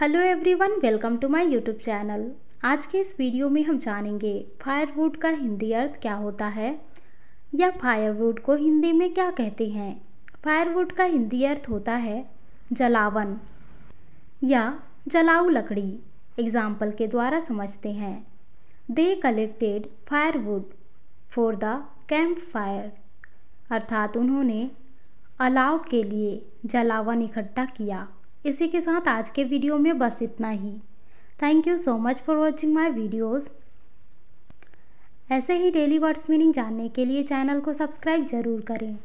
hello everyone welcome to my YouTube channel आज के इस वीडियो में हम जानेंगे फायरवुड का हिंदी अर्थ क्या होता है या फायरवुड को हिंदी में क्या कहते हैं फायरवुड का हिंदी अर्थ होता है जलावन या जलाऊ लकड़ी एग्जाम्पल के द्वारा समझते हैं the collected firewood for the camp fire अर्थात उन्होंने अलाव के लिए जलावन इकट्ठा किया इसी के साथ आज के वीडियो में बस इतना ही thank you so much for watching my videos ऐसे ही डेली वर्ड्स मीनिंग जानने के लिए चैनल को सब्सक्राइब ज़रूर करें